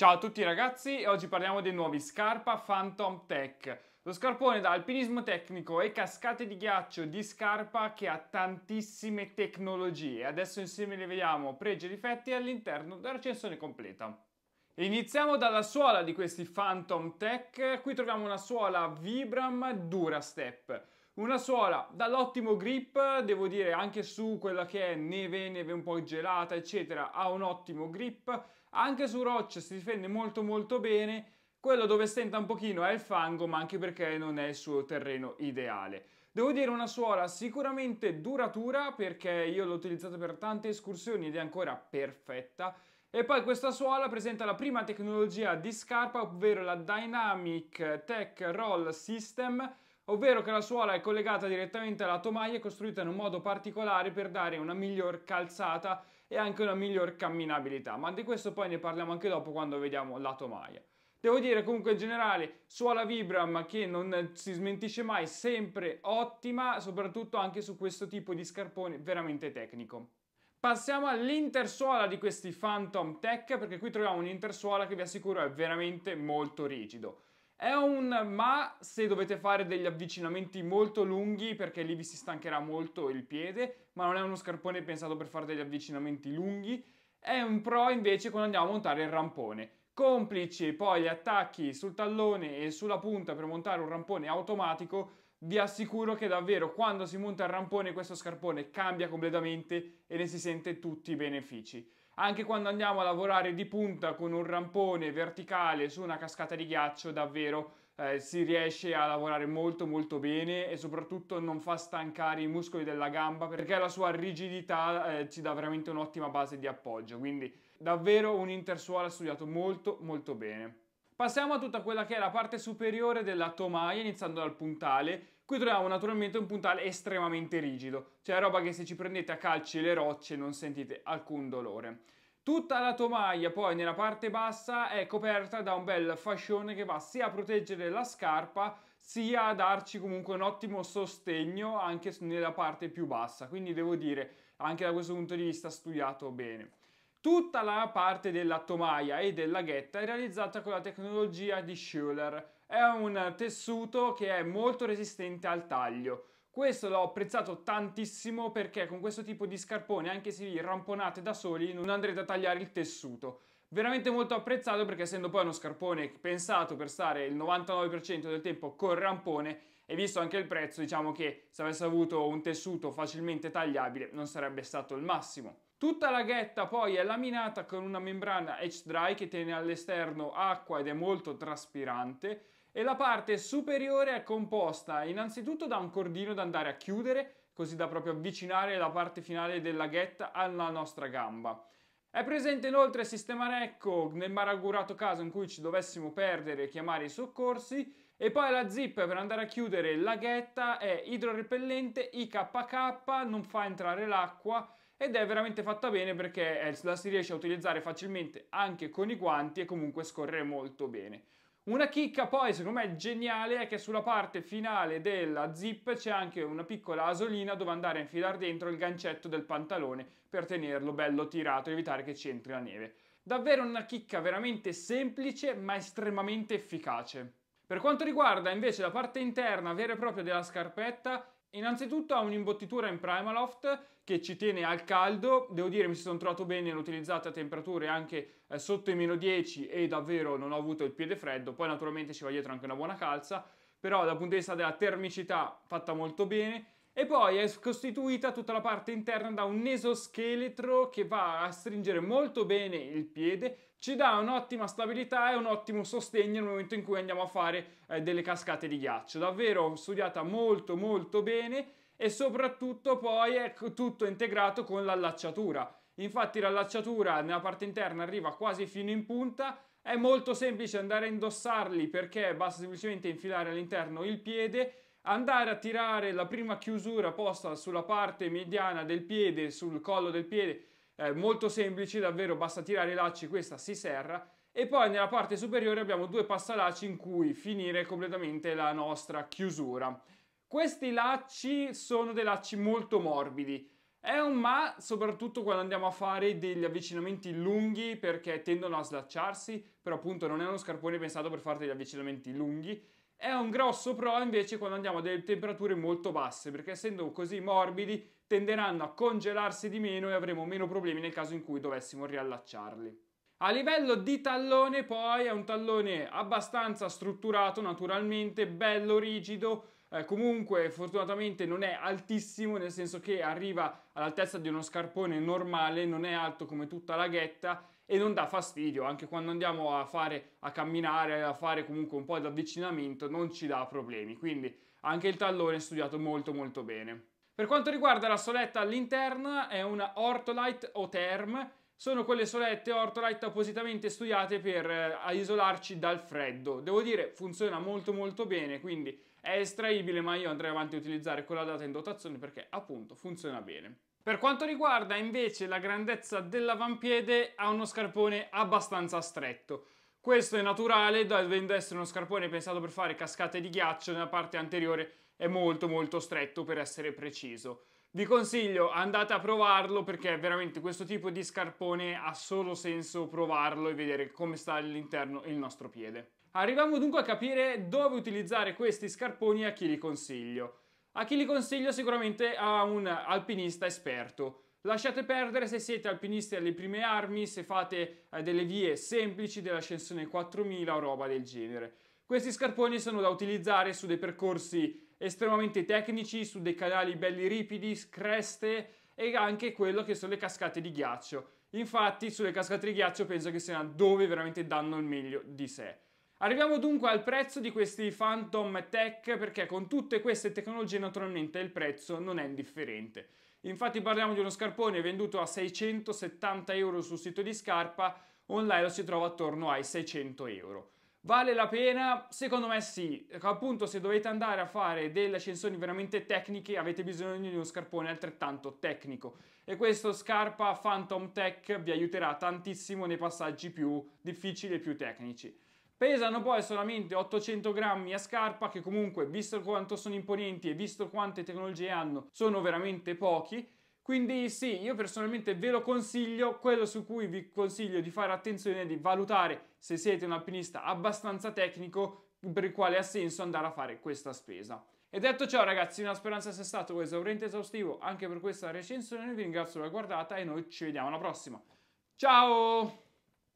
Ciao a tutti ragazzi, oggi parliamo dei nuovi Scarpa Phantom Tech. Lo scarpone da alpinismo tecnico e cascate di ghiaccio di Scarpa che ha tantissime tecnologie. Adesso insieme le vediamo pregi e difetti all'interno della recensione completa. Iniziamo dalla suola di questi Phantom Tech. Qui troviamo una suola Vibram Durastep. Una suola dall'ottimo grip, devo dire anche su quella che è neve, neve un po' gelata, eccetera, ha un ottimo grip anche su rocce si difende molto molto bene, quello dove stenta un pochino è il fango, ma anche perché non è il suo terreno ideale. Devo dire una suola sicuramente duratura perché io l'ho utilizzata per tante escursioni ed è ancora perfetta. E poi questa suola presenta la prima tecnologia di scarpa, ovvero la Dynamic Tech Roll System, ovvero che la suola è collegata direttamente alla tomaia e costruita in un modo particolare per dare una miglior calzata e anche una miglior camminabilità, ma di questo poi ne parliamo anche dopo quando vediamo lato tomaia. Devo dire comunque in generale, suola Vibram che non si smentisce mai, sempre ottima, soprattutto anche su questo tipo di scarpone veramente tecnico. Passiamo all'intersuola di questi Phantom Tech perché qui troviamo un intersuola che vi assicuro è veramente molto rigido. È un ma se dovete fare degli avvicinamenti molto lunghi perché lì vi si stancherà molto il piede, ma non è uno scarpone pensato per fare degli avvicinamenti lunghi. È un pro invece quando andiamo a montare il rampone. Complici poi gli attacchi sul tallone e sulla punta per montare un rampone automatico, vi assicuro che davvero quando si monta il rampone questo scarpone cambia completamente e ne si sente tutti i benefici anche quando andiamo a lavorare di punta con un rampone verticale su una cascata di ghiaccio davvero eh, si riesce a lavorare molto molto bene e soprattutto non fa stancare i muscoli della gamba perché la sua rigidità eh, ci dà veramente un'ottima base di appoggio quindi davvero un intersuola studiato molto molto bene. Passiamo a tutta quella che è la parte superiore della tomaia iniziando dal puntale Qui troviamo naturalmente un puntale estremamente rigido, cioè roba che se ci prendete a calci le rocce non sentite alcun dolore. Tutta la tomaia poi nella parte bassa è coperta da un bel fascione che va sia a proteggere la scarpa sia a darci comunque un ottimo sostegno anche nella parte più bassa, quindi devo dire anche da questo punto di vista studiato bene. Tutta la parte della tomaia e della ghetta è realizzata con la tecnologia di Schuller, è un tessuto che è molto resistente al taglio. Questo l'ho apprezzato tantissimo perché con questo tipo di scarpone, anche se vi ramponate da soli, non andrete a tagliare il tessuto. Veramente molto apprezzato perché essendo poi uno scarpone pensato per stare il 99% del tempo col rampone e visto anche il prezzo, diciamo che se avesse avuto un tessuto facilmente tagliabile non sarebbe stato il massimo. Tutta la ghetta poi è laminata con una membrana edge dry che tiene all'esterno acqua ed è molto traspirante e la parte superiore è composta innanzitutto da un cordino da andare a chiudere, così da proprio avvicinare la parte finale della ghetta alla nostra gamba. È presente inoltre il sistema Recco nel malaugurato caso in cui ci dovessimo perdere e chiamare i soccorsi e poi la zip per andare a chiudere la ghetta è idrorepellente IKK, non fa entrare l'acqua ed è veramente fatta bene perché eh, la si riesce a utilizzare facilmente anche con i guanti e comunque scorre molto bene. Una chicca poi, secondo me, geniale è che sulla parte finale della zip c'è anche una piccola asolina dove andare a infilare dentro il gancetto del pantalone per tenerlo bello tirato e evitare che ci entri la neve. Davvero una chicca veramente semplice ma estremamente efficace. Per quanto riguarda invece la parte interna vera e propria della scarpetta, Innanzitutto ha un'imbottitura in Primaloft che ci tiene al caldo, devo dire mi sono trovato bene, l'ho utilizzata a temperature anche eh, sotto i meno 10 e davvero non ho avuto il piede freddo, poi naturalmente ci va dietro anche una buona calza, però dal punto di vista della termicità fatta molto bene, e poi è costituita tutta la parte interna da un esoscheletro che va a stringere molto bene il piede, ci dà un'ottima stabilità e un ottimo sostegno nel momento in cui andiamo a fare eh, delle cascate di ghiaccio. Davvero studiata molto molto bene e soprattutto poi è tutto integrato con l'allacciatura. Infatti l'allacciatura nella parte interna arriva quasi fino in punta, è molto semplice andare a indossarli perché basta semplicemente infilare all'interno il piede andare a tirare la prima chiusura posta sulla parte mediana del piede, sul collo del piede, eh, molto semplice davvero, basta tirare i lacci, questa si serra e poi nella parte superiore abbiamo due passalacci in cui finire completamente la nostra chiusura. Questi lacci sono dei lacci molto morbidi, è un ma soprattutto quando andiamo a fare degli avvicinamenti lunghi perché tendono a slacciarsi, però appunto non è uno scarpone pensato per fare degli avvicinamenti lunghi è un grosso pro invece quando andiamo a delle temperature molto basse, perché essendo così morbidi tenderanno a congelarsi di meno e avremo meno problemi nel caso in cui dovessimo riallacciarli. A livello di tallone poi è un tallone abbastanza strutturato naturalmente, bello rigido, eh, comunque fortunatamente non è altissimo nel senso che arriva all'altezza di uno scarpone normale, non è alto come tutta la ghetta e non dà fastidio, anche quando andiamo a fare a camminare, a fare comunque un po' di avvicinamento, non ci dà problemi. Quindi anche il tallone è studiato molto molto bene. Per quanto riguarda la soletta all'interno è una Ortolite Oterm, sono quelle solette Ortolite appositamente studiate per eh, isolarci dal freddo. Devo dire funziona molto molto bene, quindi è estraibile ma io andrei avanti a utilizzare quella data in dotazione perché appunto funziona bene. Per quanto riguarda invece la grandezza dell'avampiede ha uno scarpone abbastanza stretto. Questo è naturale, dovendo essere uno scarpone pensato per fare cascate di ghiaccio nella parte anteriore è molto molto stretto per essere preciso. Vi consiglio andate a provarlo perché veramente questo tipo di scarpone ha solo senso provarlo e vedere come sta all'interno il nostro piede. Arriviamo dunque a capire dove utilizzare questi scarponi e a chi li consiglio. A chi li consiglio sicuramente a un alpinista esperto. Lasciate perdere se siete alpinisti alle prime armi, se fate eh, delle vie semplici dell'ascensione 4000 o roba del genere. Questi scarponi sono da utilizzare su dei percorsi estremamente tecnici, su dei canali belli ripidi, creste e anche quello che sono le cascate di ghiaccio. Infatti sulle cascate di ghiaccio penso che siano dove veramente danno il meglio di sé. Arriviamo dunque al prezzo di questi Phantom Tech perché con tutte queste tecnologie naturalmente il prezzo non è indifferente. Infatti parliamo di uno scarpone venduto a 670 euro sul sito di Scarpa, online lo si trova attorno ai 600 euro. Vale la pena? Secondo me sì, appunto se dovete andare a fare delle ascensioni veramente tecniche avete bisogno di uno scarpone altrettanto tecnico e questo Scarpa Phantom Tech vi aiuterà tantissimo nei passaggi più difficili e più tecnici. Pesano poi solamente 800 grammi a scarpa che comunque, visto quanto sono imponenti e visto quante tecnologie hanno, sono veramente pochi. Quindi sì, io personalmente ve lo consiglio, quello su cui vi consiglio di fare attenzione è di valutare se siete un alpinista abbastanza tecnico per il quale ha senso andare a fare questa spesa. E detto ciò ragazzi, una speranza sia stato esauriente esaustivo anche per questa recensione, vi ringrazio per la guardata e noi ci vediamo alla prossima. Ciao!